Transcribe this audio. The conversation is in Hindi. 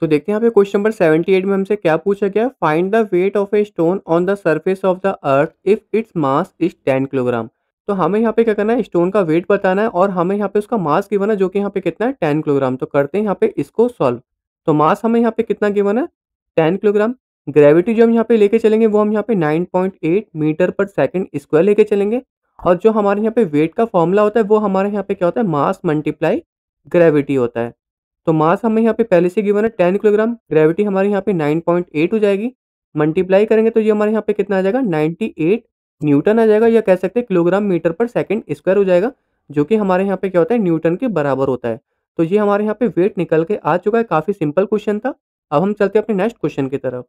तो देखते हैं यहाँ पे क्वेश्चन नंबर 78 में हमसे क्या पूछा गया find the weight of a stone on the surface of the earth if its mass is ten kilogram तो हमें यहाँ पे क्या करना है स्टोन का वेट बताना है और हमें यहाँ पे उसका मास गिवन है जो कि यहाँ पे कितना है टेन किलोग्राम तो करते हैं यहाँ पे इसको सॉल्व तो मास हमें यहाँ पे कितना गिवन है टेन किलोग्राम ग्रेविटी जो हम यहाँ पे लेके चलेंगे वो हम यहाँ पे 9.8 मीटर पर सेकंड स्क्वायर लेके चलेंगे और जो हमारे यहाँ पे वेट का फॉर्मूला होता है वो हमारे यहाँ पे क्या होता है मास मल्टीप्लाई ग्रेविटी होता है तो मास हमें यहाँ पे पहले से गिवन है टेन किलोग्राम ग्रेविटी हमारे यहाँ पे नाइन पॉइंट एट हो जाएगी मल्टीप्लाई करेंगे तो ये हमारे यहाँ पे कितना आ जाएगा नाइन्टी एट न्यूटन आ जाएगा या कह सकते हैं kilogram metre per second square हो जाएगा जो कि हमारे यहाँ पे क्या होता है न्यूटन के बराबर होता है तो ये हमारे यहाँ पे वेट निकल के आ चुका है काफ़ी सिंपल क्वेश्चन था अब हम चलते हैं अपने नेक्स्ट क्वेश्चन की तरफ